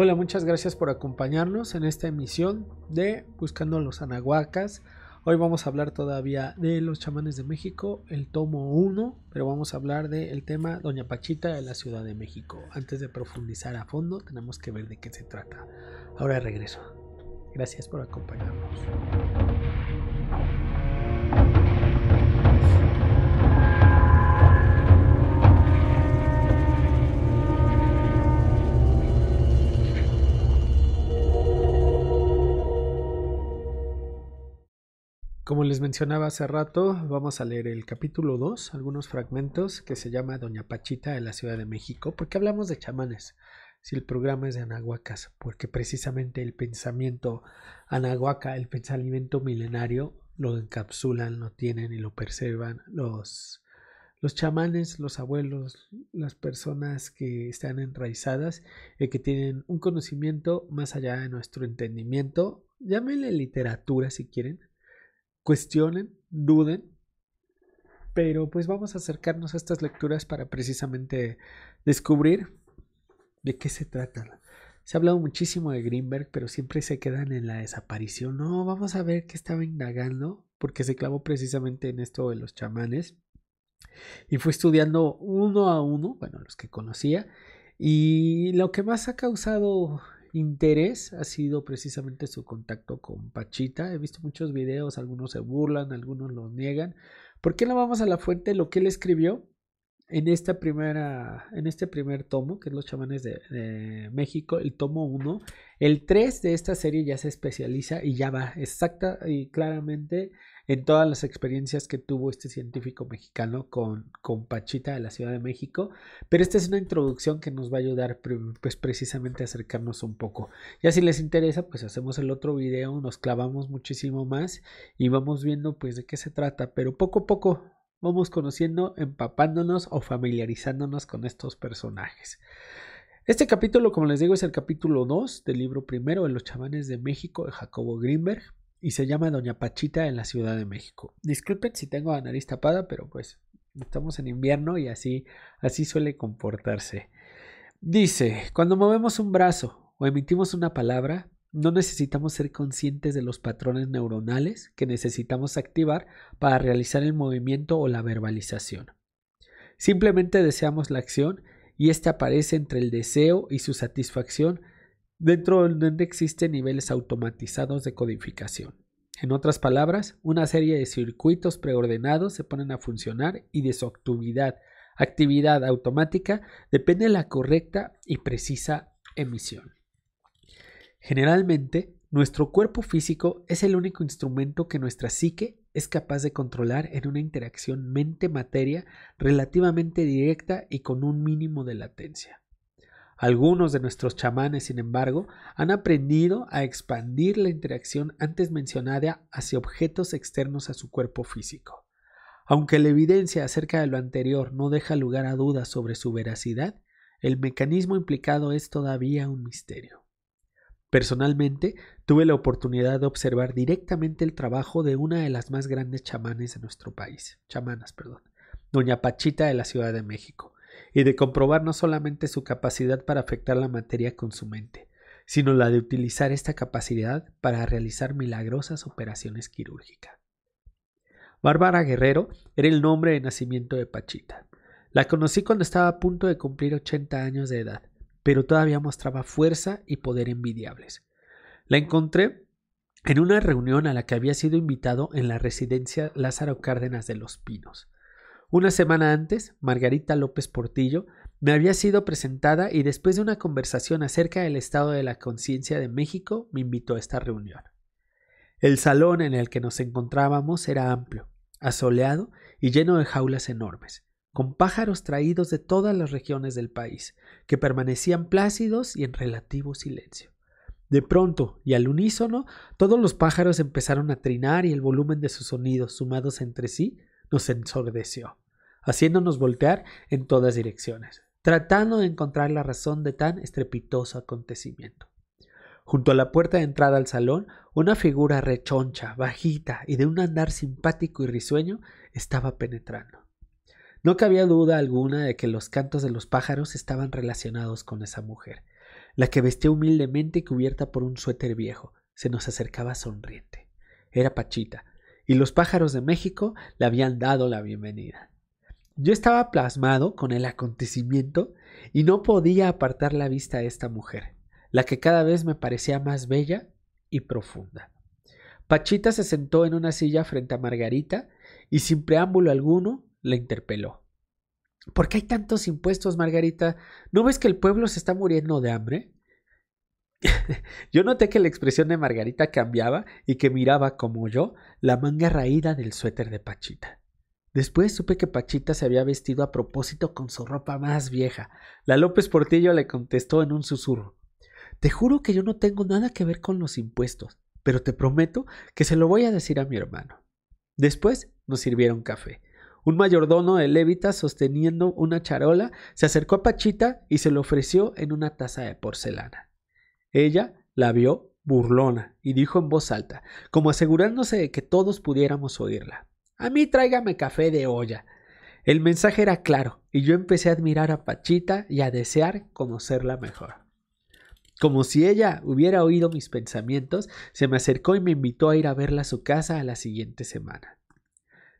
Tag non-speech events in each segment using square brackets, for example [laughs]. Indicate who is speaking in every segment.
Speaker 1: Hola, muchas gracias por acompañarnos en esta emisión de Buscando a los Anahuacas. Hoy vamos a hablar todavía de los chamanes de México, el tomo 1, pero vamos a hablar del tema Doña Pachita de la Ciudad de México. Antes de profundizar a fondo, tenemos que ver de qué se trata. Ahora regreso. Gracias por acompañarnos. Como les mencionaba hace rato, vamos a leer el capítulo 2, algunos fragmentos que se llama Doña Pachita de la Ciudad de México, porque hablamos de chamanes, si el programa es de Anahuacas, porque precisamente el pensamiento anahuaca, el pensamiento milenario, lo encapsulan, lo tienen y lo preservan los, los chamanes, los abuelos, las personas que están enraizadas y que tienen un conocimiento más allá de nuestro entendimiento, llámenle literatura si quieren, cuestionen, duden, pero pues vamos a acercarnos a estas lecturas para precisamente descubrir de qué se trata. Se ha hablado muchísimo de Greenberg, pero siempre se quedan en la desaparición. No, vamos a ver qué estaba indagando, porque se clavó precisamente en esto de los chamanes. Y fue estudiando uno a uno, bueno, los que conocía, y lo que más ha causado interés ha sido precisamente su contacto con Pachita. He visto muchos videos, algunos se burlan, algunos lo niegan. ¿Por qué no vamos a la fuente lo que él escribió en, esta primera, en este primer tomo, que es Los chamanes de, de México, el tomo 1? El 3 de esta serie ya se especializa y ya va exacta y claramente en todas las experiencias que tuvo este científico mexicano con, Pachita de la Ciudad de México. Pero esta es una introducción que nos va a ayudar pues, precisamente a acercarnos un poco. Ya si les interesa, pues hacemos el otro video, nos clavamos muchísimo más y vamos viendo pues de qué se trata. Pero poco a poco vamos conociendo, empapándonos o familiarizándonos con estos personajes. Este capítulo, como les digo, es el capítulo 2 del libro primero de los chamanes de México de Jacobo Greenberg y se llama Doña Pachita en la Ciudad de México. Disculpen si tengo la nariz tapada, pero pues estamos en invierno y así, así suele comportarse. Dice, cuando movemos un brazo o emitimos una palabra, no necesitamos ser conscientes de los patrones neuronales que necesitamos activar para realizar el movimiento o la verbalización. Simplemente deseamos la acción y ésta aparece entre el deseo y su satisfacción Dentro del NEN existen niveles automatizados de codificación. En otras palabras, una serie de circuitos preordenados se ponen a funcionar y de su actividad, actividad automática depende la correcta y precisa emisión. Generalmente, nuestro cuerpo físico es el único instrumento que nuestra psique es capaz de controlar en una interacción mente-materia relativamente directa y con un mínimo de latencia. Algunos de nuestros chamanes, sin embargo, han aprendido a expandir la interacción antes mencionada hacia objetos externos a su cuerpo físico. Aunque la evidencia acerca de lo anterior no deja lugar a dudas sobre su veracidad, el mecanismo implicado es todavía un misterio. Personalmente, tuve la oportunidad de observar directamente el trabajo de una de las más grandes chamanes de nuestro país, chamanas, perdón, doña Pachita de la Ciudad de México, y de comprobar no solamente su capacidad para afectar la materia con su mente, sino la de utilizar esta capacidad para realizar milagrosas operaciones quirúrgicas. Bárbara Guerrero era el nombre de nacimiento de Pachita. La conocí cuando estaba a punto de cumplir 80 años de edad, pero todavía mostraba fuerza y poder envidiables. La encontré en una reunión a la que había sido invitado en la residencia Lázaro Cárdenas de los Pinos. Una semana antes, Margarita López Portillo me había sido presentada y después de una conversación acerca del estado de la conciencia de México, me invitó a esta reunión. El salón en el que nos encontrábamos era amplio, asoleado y lleno de jaulas enormes, con pájaros traídos de todas las regiones del país, que permanecían plácidos y en relativo silencio. De pronto, y al unísono, todos los pájaros empezaron a trinar y el volumen de sus sonidos, sumados entre sí, nos ensordeció, haciéndonos voltear en todas direcciones, tratando de encontrar la razón de tan estrepitoso acontecimiento. Junto a la puerta de entrada al salón, una figura rechoncha, bajita y de un andar simpático y risueño estaba penetrando. No cabía duda alguna de que los cantos de los pájaros estaban relacionados con esa mujer, la que vestía humildemente y cubierta por un suéter viejo, se nos acercaba sonriente. Era Pachita, y los pájaros de México le habían dado la bienvenida. Yo estaba plasmado con el acontecimiento y no podía apartar la vista de esta mujer, la que cada vez me parecía más bella y profunda. Pachita se sentó en una silla frente a Margarita y sin preámbulo alguno la interpeló. ¿Por qué hay tantos impuestos, Margarita? ¿No ves que el pueblo se está muriendo de hambre? [laughs] yo noté que la expresión de Margarita cambiaba y que miraba, como yo, la manga raída del suéter de Pachita. Después supe que Pachita se había vestido a propósito con su ropa más vieja. La López Portillo le contestó en un susurro. Te juro que yo no tengo nada que ver con los impuestos, pero te prometo que se lo voy a decir a mi hermano. Después nos sirvieron café. Un mayordomo de levita sosteniendo una charola se acercó a Pachita y se lo ofreció en una taza de porcelana. Ella la vio burlona y dijo en voz alta, como asegurándose de que todos pudiéramos oírla. A mí tráigame café de olla. El mensaje era claro y yo empecé a admirar a Pachita y a desear conocerla mejor. Como si ella hubiera oído mis pensamientos, se me acercó y me invitó a ir a verla a su casa a la siguiente semana.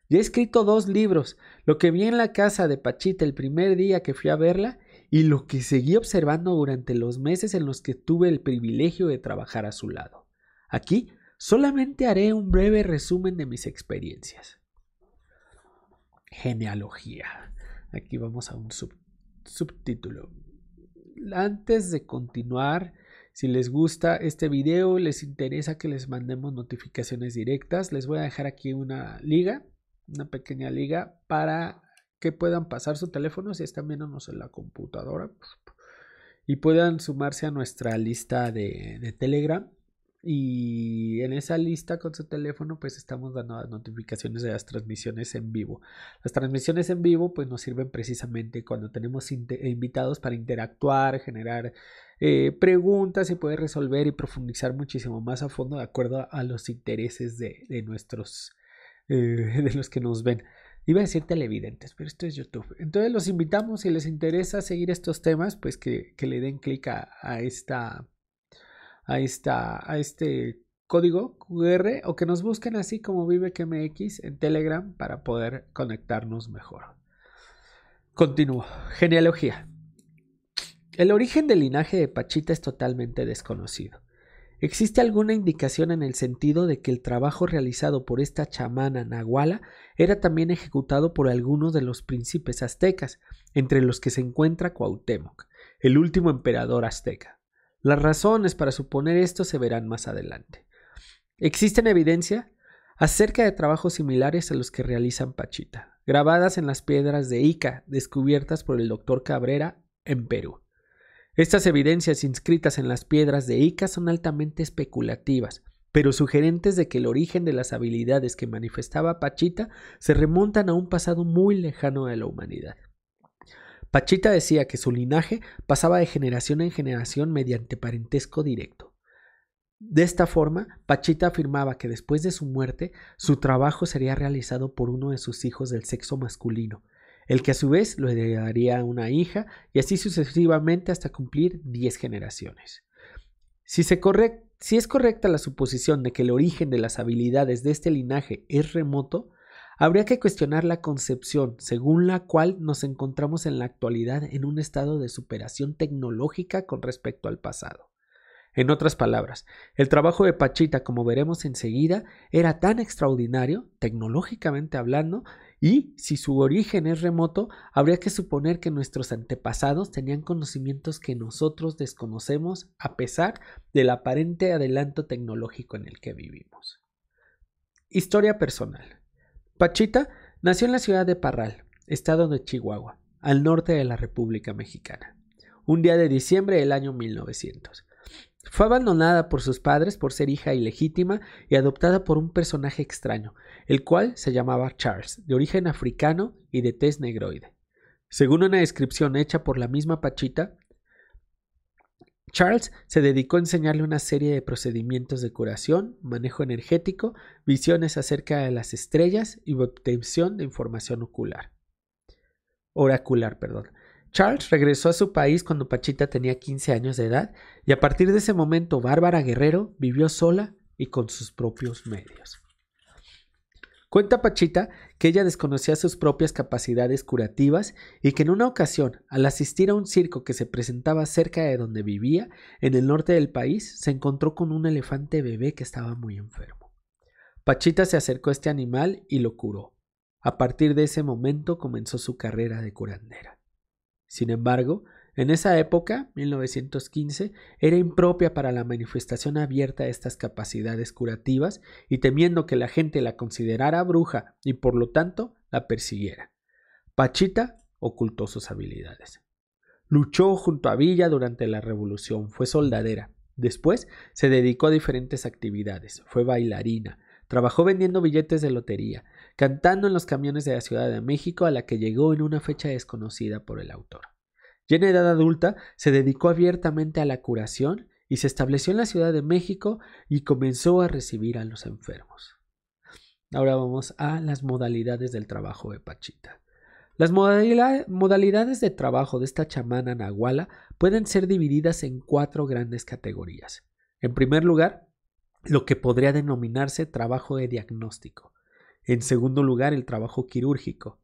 Speaker 1: Ya he escrito dos libros. Lo que vi en la casa de Pachita el primer día que fui a verla y lo que seguí observando durante los meses en los que tuve el privilegio de trabajar a su lado. Aquí solamente haré un breve resumen de mis experiencias. Genealogía. Aquí vamos a un subtítulo. Antes de continuar, si les gusta este video, les interesa que les mandemos notificaciones directas, les voy a dejar aquí una liga, una pequeña liga para que puedan pasar su teléfono si están viéndonos en la computadora y puedan sumarse a nuestra lista de, Telegram. Y en esa lista con su teléfono pues estamos dando las notificaciones de las transmisiones en vivo. Las transmisiones en vivo pues nos sirven precisamente cuando tenemos invitados para interactuar, generar eh, preguntas y poder resolver y profundizar muchísimo más a fondo de acuerdo a los intereses de, nuestros, eh, [laughs] de los que nos ven. Iba a decir televidentes, pero esto es YouTube. Entonces los invitamos, si les interesa seguir estos temas, pues que, le den clic a, esta, a, a este código QR o que nos busquen así como ViveQMX en Telegram para poder conectarnos mejor. Continúo. Genealogía. El origen del linaje de Pachita es totalmente desconocido. ¿Existe alguna indicación en el sentido de que el trabajo realizado por esta chamana nahuala era también ejecutado por algunos de los príncipes aztecas, entre los que se encuentra Cuauhtémoc, el último emperador azteca? Las razones para suponer esto se verán más adelante. Existen evidencia acerca de trabajos similares a los que realizan Pachita, grabadas en las piedras de Ica, descubiertas por el doctor Cabrera en Perú. Estas evidencias inscritas en las piedras de Ica son altamente especulativas, pero sugerentes de que el origen de las habilidades que manifestaba Pachita se remontan a un pasado muy lejano de la humanidad. Pachita decía que su linaje pasaba de generación en generación mediante parentesco directo. De esta forma, Pachita afirmaba que después de su muerte, su trabajo sería realizado por uno de sus hijos del sexo masculino, el que a su vez lo heredaría a una hija y así sucesivamente hasta cumplir 10 generaciones. Si, si es correcta la suposición de que el origen de las habilidades de este linaje es remoto, habría que cuestionar la concepción según la cual nos encontramos en la actualidad en un estado de superación tecnológica con respecto al pasado. En otras palabras, el trabajo de Pachita, como veremos enseguida, era tan extraordinario, tecnológicamente hablando, y si su origen es remoto, habría que suponer que nuestros antepasados tenían conocimientos que nosotros desconocemos a pesar del aparente adelanto tecnológico en el que vivimos. Historia personal. Pachita nació en la ciudad de Parral, estado de Chihuahua, al norte de la República Mexicana, un día de diciembre del año 1900. Fue abandonada por sus padres por ser hija ilegítima y adoptada por un personaje extraño, el cual se llamaba Charles, de origen africano y de tez negroide. Según una descripción hecha por la misma Pachita, Charles se dedicó a enseñarle una serie de procedimientos de curación, manejo energético, visiones acerca de las estrellas y obtención de información ocular. Oracular, perdón. Charles regresó a su país cuando Pachita tenía 15 años de edad y a partir de ese momento Bárbara Guerrero vivió sola y con sus propios medios. Cuenta Pachita que ella desconocía sus propias capacidades curativas y que en una ocasión, al asistir a un circo que se presentaba cerca de donde vivía, en el norte del país, se encontró con un elefante bebé que estaba muy enfermo. Pachita se acercó a este animal y lo curó. A partir de ese momento comenzó su carrera de curandera. Sin embargo, en esa época, 1915, era impropia para la manifestación abierta de estas capacidades curativas y temiendo que la gente la considerara bruja y por lo tanto la persiguiera. Pachita ocultó sus habilidades. Luchó junto a Villa durante la Revolución, fue soldadera. Después se dedicó a diferentes actividades, fue bailarina, Trabajó vendiendo billetes de lotería, cantando en los camiones de la Ciudad de México a la que llegó en una fecha desconocida por el autor. Ya en edad adulta se dedicó abiertamente a la curación y se estableció en la Ciudad de México y comenzó a recibir a los enfermos. Ahora vamos a las modalidades del trabajo de Pachita. Las modalidades de trabajo de esta chamana nahuala pueden ser divididas en cuatro grandes categorías. En primer lugar, lo que podría denominarse trabajo de diagnóstico. En segundo lugar, el trabajo quirúrgico.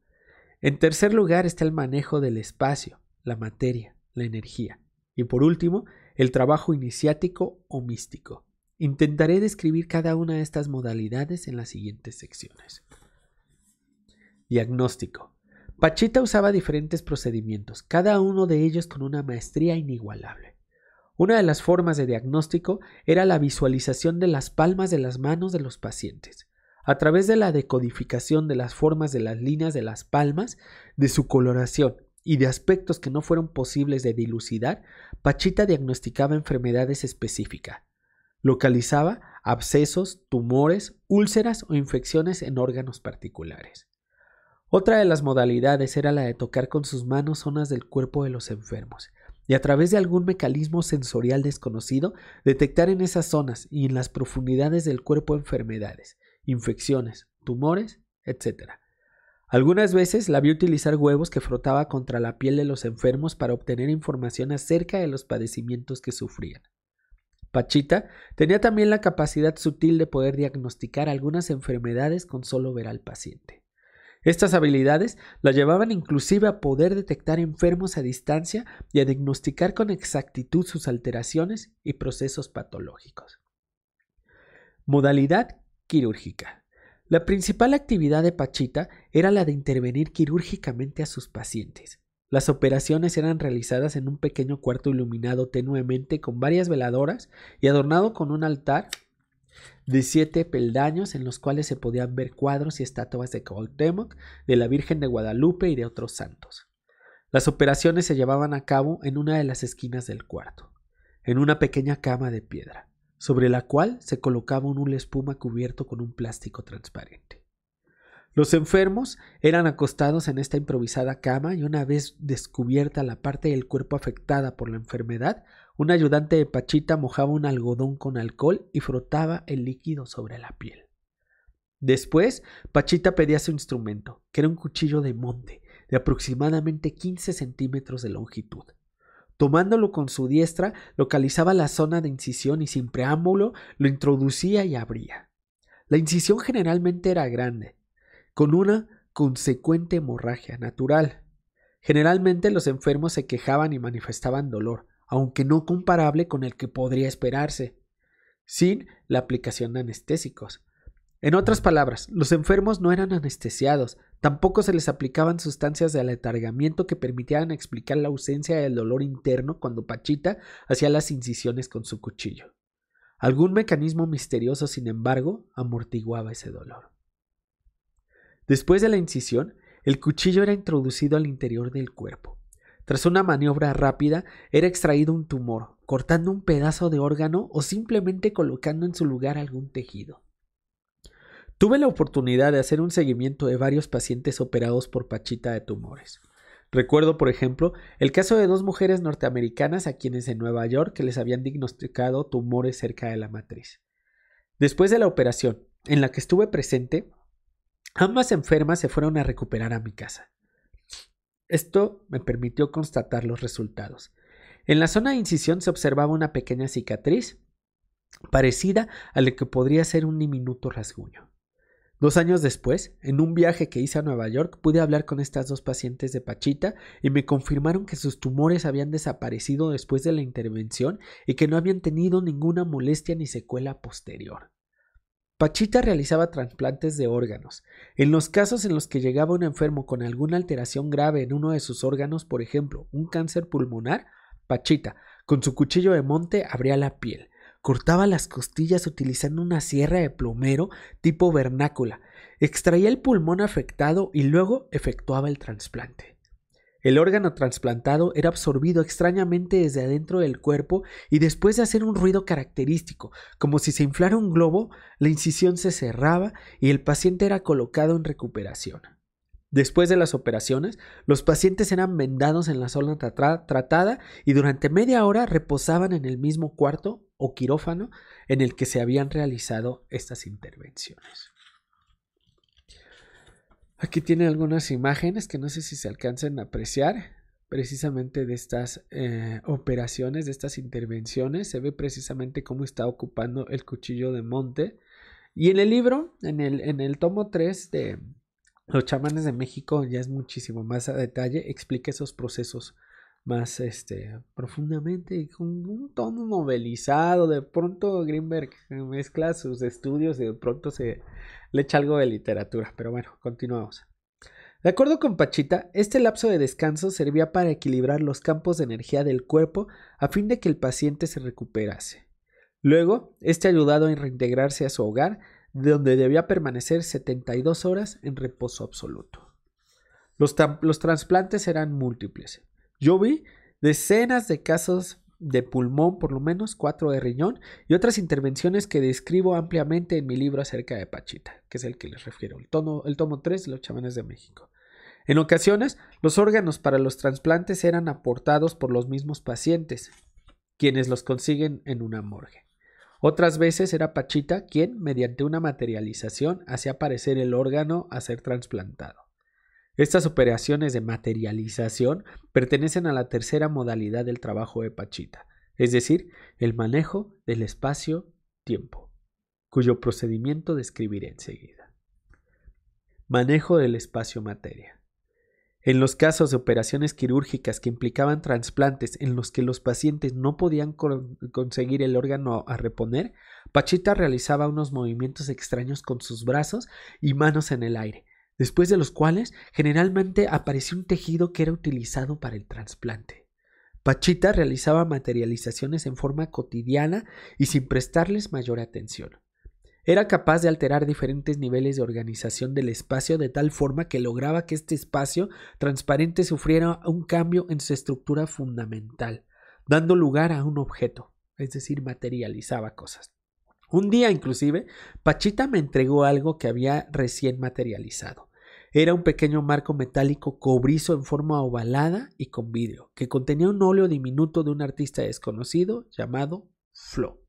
Speaker 1: En tercer lugar está el manejo del espacio la materia, la energía. Y por último, el trabajo iniciático o místico. Intentaré describir cada una de estas modalidades en las siguientes secciones. Diagnóstico. Pachita usaba diferentes procedimientos, cada uno de ellos con una maestría inigualable. Una de las formas de diagnóstico era la visualización de las palmas de las manos de los pacientes. A través de la decodificación de las formas de las líneas de las palmas, de su coloración, y de aspectos que no fueron posibles de dilucidar, Pachita diagnosticaba enfermedades específicas. Localizaba abscesos, tumores, úlceras o infecciones en órganos particulares. Otra de las modalidades era la de tocar con sus manos zonas del cuerpo de los enfermos y a través de algún mecanismo sensorial desconocido detectar en esas zonas y en las profundidades del cuerpo enfermedades, infecciones, tumores, etc. Algunas veces la vi utilizar huevos que frotaba contra la piel de los enfermos para obtener información acerca de los padecimientos que sufrían. Pachita tenía también la capacidad sutil de poder diagnosticar algunas enfermedades con solo ver al paciente. Estas habilidades la llevaban inclusive a poder detectar enfermos a distancia y a diagnosticar con exactitud sus alteraciones y procesos patológicos. Modalidad quirúrgica. La principal actividad de Pachita era la de intervenir quirúrgicamente a sus pacientes. Las operaciones eran realizadas en un pequeño cuarto iluminado tenuemente con varias veladoras y adornado con un altar de siete peldaños en los cuales se podían ver cuadros y estatuas de Cuauhtémoc, de la Virgen de Guadalupe y de otros santos. Las operaciones se llevaban a cabo en una de las esquinas del cuarto, en una pequeña cama de piedra sobre la cual se colocaba un espuma cubierto con un plástico transparente. Los enfermos eran acostados en esta improvisada cama y una vez descubierta la parte del cuerpo afectada por la enfermedad, un ayudante de Pachita mojaba un algodón con alcohol y frotaba el líquido sobre la piel. Después, Pachita pedía su instrumento, que era un cuchillo de monte, de aproximadamente 15 centímetros de longitud. Tomándolo con su diestra, localizaba la zona de incisión y sin preámbulo lo introducía y abría. La incisión generalmente era grande, con una consecuente hemorragia natural. Generalmente los enfermos se quejaban y manifestaban dolor, aunque no comparable con el que podría esperarse, sin la aplicación de anestésicos. En otras palabras, los enfermos no eran anestesiados, Tampoco se les aplicaban sustancias de aletargamiento que permitieran explicar la ausencia del dolor interno cuando Pachita hacía las incisiones con su cuchillo. Algún mecanismo misterioso, sin embargo, amortiguaba ese dolor. Después de la incisión, el cuchillo era introducido al interior del cuerpo. Tras una maniobra rápida, era extraído un tumor, cortando un pedazo de órgano o simplemente colocando en su lugar algún tejido. Tuve la oportunidad de hacer un seguimiento de varios pacientes operados por pachita de tumores. Recuerdo, por ejemplo, el caso de dos mujeres norteamericanas a quienes en Nueva York que les habían diagnosticado tumores cerca de la matriz. Después de la operación, en la que estuve presente, ambas enfermas se fueron a recuperar a mi casa. Esto me permitió constatar los resultados. En la zona de incisión se observaba una pequeña cicatriz parecida a la que podría ser un diminuto rasguño. Dos años después, en un viaje que hice a Nueva York, pude hablar con estas dos pacientes de Pachita y me confirmaron que sus tumores habían desaparecido después de la intervención y que no habían tenido ninguna molestia ni secuela posterior. Pachita realizaba trasplantes de órganos. En los casos en los que llegaba un enfermo con alguna alteración grave en uno de sus órganos, por ejemplo, un cáncer pulmonar, Pachita, con su cuchillo de monte, abría la piel, cortaba las costillas utilizando una sierra de plomero tipo vernácula, extraía el pulmón afectado y luego efectuaba el trasplante. El órgano trasplantado era absorbido extrañamente desde adentro del cuerpo y después de hacer un ruido característico, como si se inflara un globo, la incisión se cerraba y el paciente era colocado en recuperación. Después de las operaciones, los pacientes eran vendados en la zona tratada y durante media hora reposaban en el mismo cuarto quirófano en el que se habían realizado estas intervenciones. Aquí tiene algunas imágenes que no sé si se alcanzan a apreciar precisamente de estas eh, operaciones, de estas intervenciones. Se ve precisamente cómo está ocupando el cuchillo de monte. Y en el libro, en el, en el tomo 3 de Los chamanes de México, ya es muchísimo más a detalle, explica esos procesos más este, profundamente y con un tono novelizado. De pronto Greenberg mezcla sus estudios y de pronto se le echa algo de literatura. Pero bueno, continuamos. De acuerdo con Pachita, este lapso de descanso servía para equilibrar los campos de energía del cuerpo a fin de que el paciente se recuperase. Luego, este ayudado en reintegrarse a su hogar, donde debía permanecer 72 horas en reposo absoluto. Los, los trasplantes eran múltiples. Yo vi decenas de casos de pulmón, por lo menos cuatro de riñón, y otras intervenciones que describo ampliamente en mi libro acerca de Pachita, que es el que les refiero, el, el tomo 3 de los chamanes de México. En ocasiones, los órganos para los trasplantes eran aportados por los mismos pacientes, quienes los consiguen en una morgue. Otras veces era Pachita quien, mediante una materialización, hacía aparecer el órgano a ser trasplantado. Estas operaciones de materialización pertenecen a la tercera modalidad del trabajo de Pachita, es decir, el manejo del espacio-tiempo, cuyo procedimiento describiré enseguida. Manejo del espacio-materia. En los casos de operaciones quirúrgicas que implicaban trasplantes en los que los pacientes no podían conseguir el órgano a reponer, Pachita realizaba unos movimientos extraños con sus brazos y manos en el aire, después de los cuales generalmente aparecía un tejido que era utilizado para el trasplante. Pachita realizaba materializaciones en forma cotidiana y sin prestarles mayor atención. Era capaz de alterar diferentes niveles de organización del espacio de tal forma que lograba que este espacio transparente sufriera un cambio en su estructura fundamental, dando lugar a un objeto, es decir, materializaba cosas. Un día inclusive, Pachita me entregó algo que había recién materializado. Era un pequeño marco metálico cobrizo en forma ovalada y con vidrio, que contenía un óleo diminuto de un artista desconocido llamado Flo.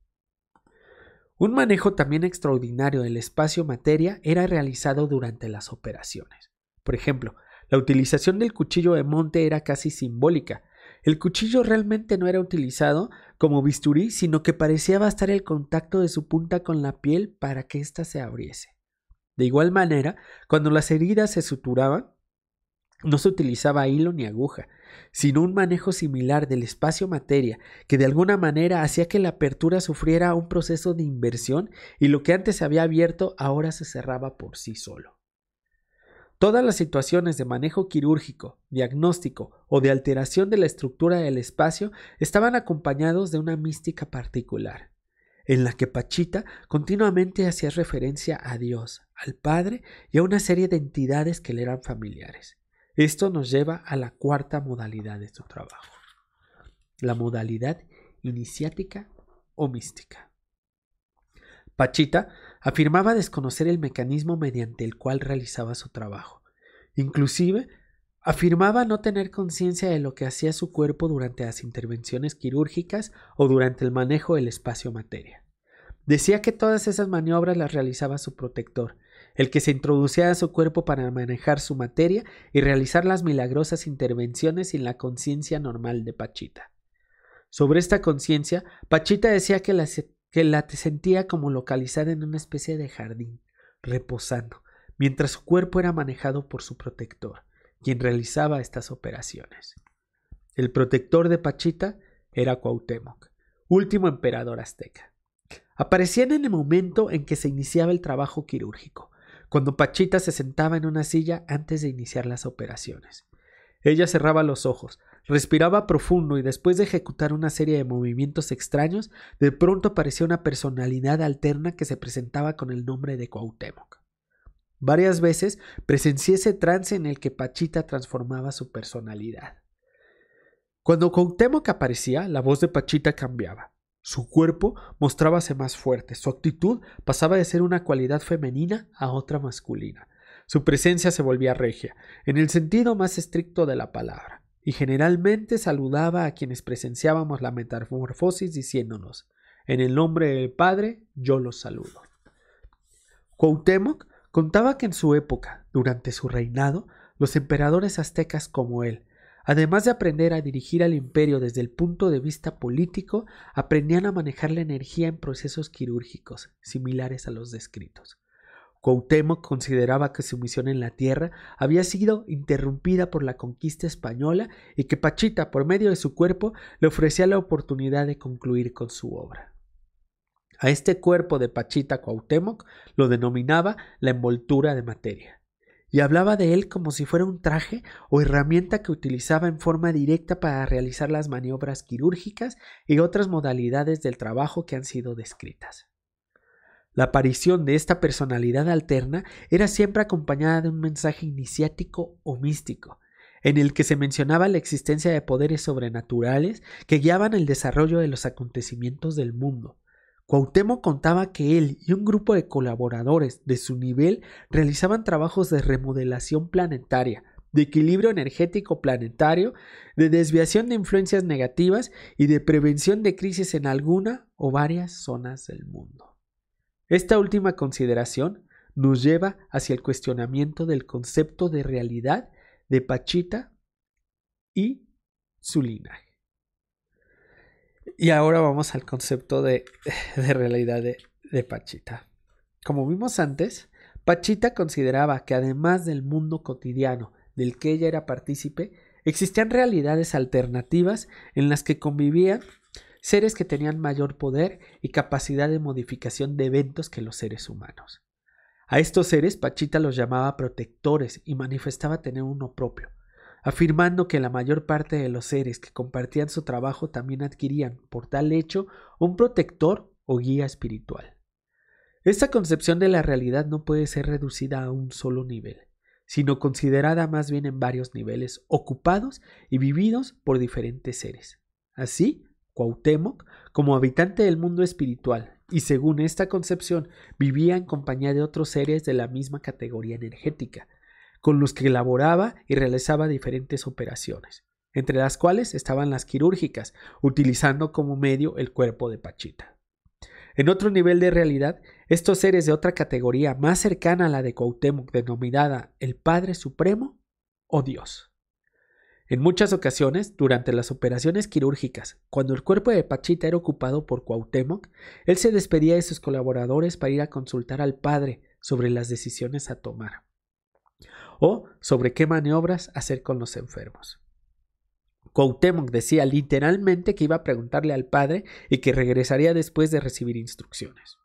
Speaker 1: Un manejo también extraordinario del espacio-materia era realizado durante las operaciones. Por ejemplo, la utilización del cuchillo de monte era casi simbólica, el cuchillo realmente no era utilizado como bisturí, sino que parecía bastar el contacto de su punta con la piel para que ésta se abriese. De igual manera, cuando las heridas se suturaban, no se utilizaba hilo ni aguja, sino un manejo similar del espacio-materia que de alguna manera hacía que la apertura sufriera un proceso de inversión y lo que antes se había abierto ahora se cerraba por sí solo. Todas las situaciones de manejo quirúrgico, diagnóstico o de alteración de la estructura del espacio estaban acompañados de una mística particular, en la que Pachita continuamente hacía referencia a Dios, al Padre y a una serie de entidades que le eran familiares. Esto nos lleva a la cuarta modalidad de su trabajo, la modalidad iniciática o mística. Pachita Afirmaba desconocer el mecanismo mediante el cual realizaba su trabajo. Inclusive, afirmaba no tener conciencia de lo que hacía su cuerpo durante las intervenciones quirúrgicas o durante el manejo del espacio-materia. Decía que todas esas maniobras las realizaba su protector, el que se introducía a su cuerpo para manejar su materia y realizar las milagrosas intervenciones sin la conciencia normal de Pachita. Sobre esta conciencia, Pachita decía que las que la sentía como localizada en una especie de jardín, reposando, mientras su cuerpo era manejado por su protector, quien realizaba estas operaciones. El protector de Pachita era Cuauhtémoc, último emperador azteca. Aparecían en el momento en que se iniciaba el trabajo quirúrgico, cuando Pachita se sentaba en una silla antes de iniciar las operaciones. Ella cerraba los ojos, Respiraba profundo y después de ejecutar una serie de movimientos extraños, de pronto apareció una personalidad alterna que se presentaba con el nombre de Cuauhtémoc. Varias veces presencié ese trance en el que Pachita transformaba su personalidad. Cuando Cuauhtémoc aparecía, la voz de Pachita cambiaba. Su cuerpo mostrábase más fuerte, su actitud pasaba de ser una cualidad femenina a otra masculina. Su presencia se volvía regia, en el sentido más estricto de la palabra y generalmente saludaba a quienes presenciábamos la metamorfosis diciéndonos, en el nombre del Padre, yo los saludo. Cuauhtémoc contaba que en su época, durante su reinado, los emperadores aztecas como él, además de aprender a dirigir al imperio desde el punto de vista político, aprendían a manejar la energía en procesos quirúrgicos, similares a los descritos. Cuauhtémoc consideraba que su misión en la tierra había sido interrumpida por la conquista española y que Pachita, por medio de su cuerpo, le ofrecía la oportunidad de concluir con su obra. A este cuerpo de Pachita Cuauhtémoc lo denominaba la envoltura de materia, y hablaba de él como si fuera un traje o herramienta que utilizaba en forma directa para realizar las maniobras quirúrgicas y otras modalidades del trabajo que han sido descritas. La aparición de esta personalidad alterna era siempre acompañada de un mensaje iniciático o místico, en el que se mencionaba la existencia de poderes sobrenaturales que guiaban el desarrollo de los acontecimientos del mundo. Cuauhtémoc contaba que él y un grupo de colaboradores de su nivel realizaban trabajos de remodelación planetaria, de equilibrio energético planetario, de desviación de influencias negativas y de prevención de crisis en alguna o varias zonas del mundo. Esta última consideración nos lleva hacia el cuestionamiento del concepto de realidad de Pachita y su linaje. Y ahora vamos al concepto de, [laughs] realidad de Pachita. Como vimos antes, Pachita consideraba que además del mundo cotidiano del que ella era partícipe, existían realidades alternativas en las que convivían seres que tenían mayor poder y capacidad de modificación de eventos que los seres humanos. A estos seres Pachita los llamaba protectores y manifestaba tener uno propio, afirmando que la mayor parte de los seres que compartían su trabajo también adquirían, por tal hecho, un protector o guía espiritual. Esta concepción de la realidad no puede ser reducida a un solo nivel, sino considerada más bien en varios niveles ocupados y vividos por diferentes seres. Así, Cuauhtémoc como habitante del mundo espiritual y según esta concepción vivía en compañía de otros seres de la misma categoría energética, con los que elaboraba y realizaba diferentes operaciones, entre las cuales estaban las quirúrgicas, utilizando como medio el cuerpo de Pachita. En otro nivel de realidad, estos seres de otra categoría más cercana a la de Cuauhtémoc denominada el Padre Supremo o Dios en muchas ocasiones, durante las operaciones quirúrgicas, cuando el cuerpo de Pachita era ocupado por Cuauhtémoc, él se despedía de sus colaboradores para ir a consultar al padre sobre las decisiones a tomar o sobre qué maniobras hacer con los enfermos. Cuauhtémoc decía literalmente que iba a preguntarle al padre y que regresaría después de recibir instrucciones.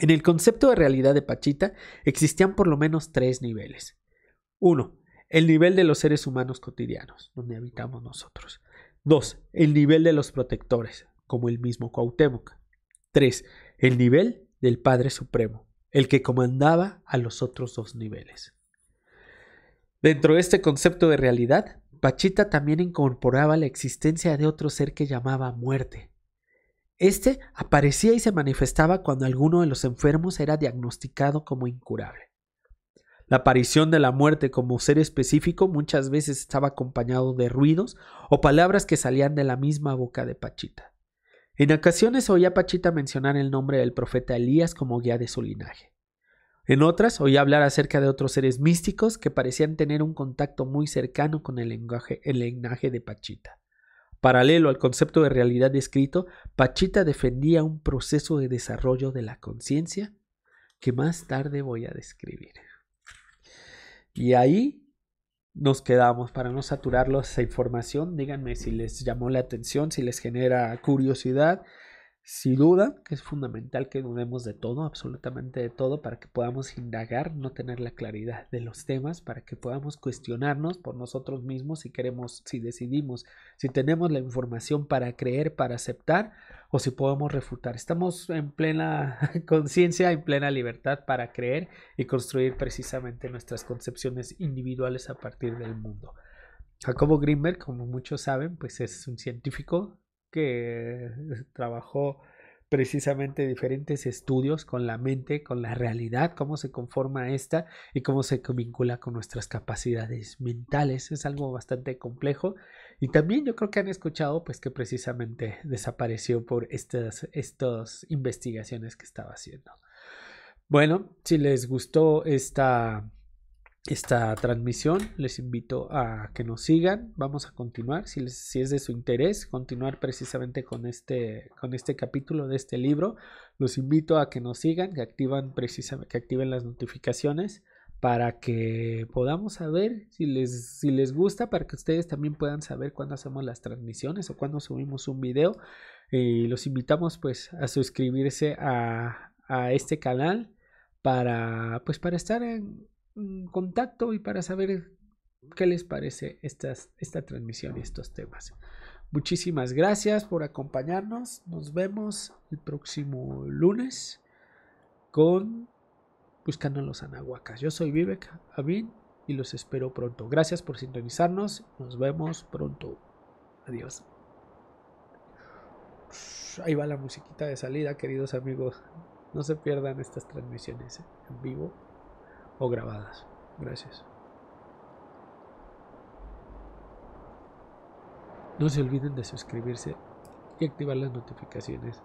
Speaker 1: En el concepto de realidad de Pachita existían por lo menos tres niveles. 1 el nivel de los seres humanos cotidianos, donde habitamos nosotros. 2. El nivel de los protectores, como el mismo Cuauhtémoc. 3. El nivel del Padre Supremo, el que comandaba a los otros dos niveles. Dentro de este concepto de realidad, Pachita también incorporaba la existencia de otro ser que llamaba muerte. Este aparecía y se manifestaba cuando alguno de los enfermos era diagnosticado como incurable. La aparición de la muerte como ser específico muchas veces estaba acompañado de ruidos o palabras que salían de la misma boca de Pachita. En ocasiones oía a Pachita mencionar el nombre del profeta Elías como guía de su linaje. En otras oía hablar acerca de otros seres místicos que parecían tener un contacto muy cercano con el lenguaje, el de Pachita. Paralelo al concepto de realidad descrito, Pachita defendía un proceso de desarrollo de la conciencia que más tarde voy a describir. Y ahí nos quedamos para no saturarlos esa información. Díganme si les llamó la atención, si les genera curiosidad, si dudan, que es fundamental que dudemos de todo, absolutamente de todo, para que podamos indagar, no tener la claridad de los temas, para que podamos cuestionarnos por nosotros mismos si queremos, si decidimos, si tenemos la información para creer, para aceptar o si podemos refutar. Estamos en plena [laughs] conciencia, y plena libertad para creer y construir precisamente nuestras concepciones individuales a partir del mundo. Jacobo Grimberg, como muchos saben, pues es un científico que trabajó precisamente diferentes estudios con la mente, con la realidad, cómo se conforma esta y cómo se vincula con nuestras capacidades mentales. Es algo bastante complejo y también yo creo que han escuchado pues que precisamente desapareció por estas, investigaciones que estaba haciendo. Bueno, si les gustó esta, esta transmisión, les invito a que nos sigan. Vamos a continuar, si, si es de su interés, continuar precisamente con este, con este capítulo de este libro. Los invito a que nos sigan, que, activan que activen las notificaciones para que podamos saber si les, les gusta, para que ustedes también puedan saber cuándo hacemos las transmisiones o cuándo subimos un video. Y eh, los invitamos pues a suscribirse a, a este canal para pues para estar en contacto y para saber qué les parece esta transmisión y estos temas. Muchísimas gracias por acompañarnos. Nos vemos el próximo lunes con buscando los anahuacas. Yo soy Vivek Avin y los espero pronto. Gracias por sintonizarnos. Nos vemos pronto. Adiós. Ahí va la musiquita de salida, queridos amigos. No se pierdan estas transmisiones en vivo o grabadas. Gracias. No se olviden de suscribirse y activar las notificaciones.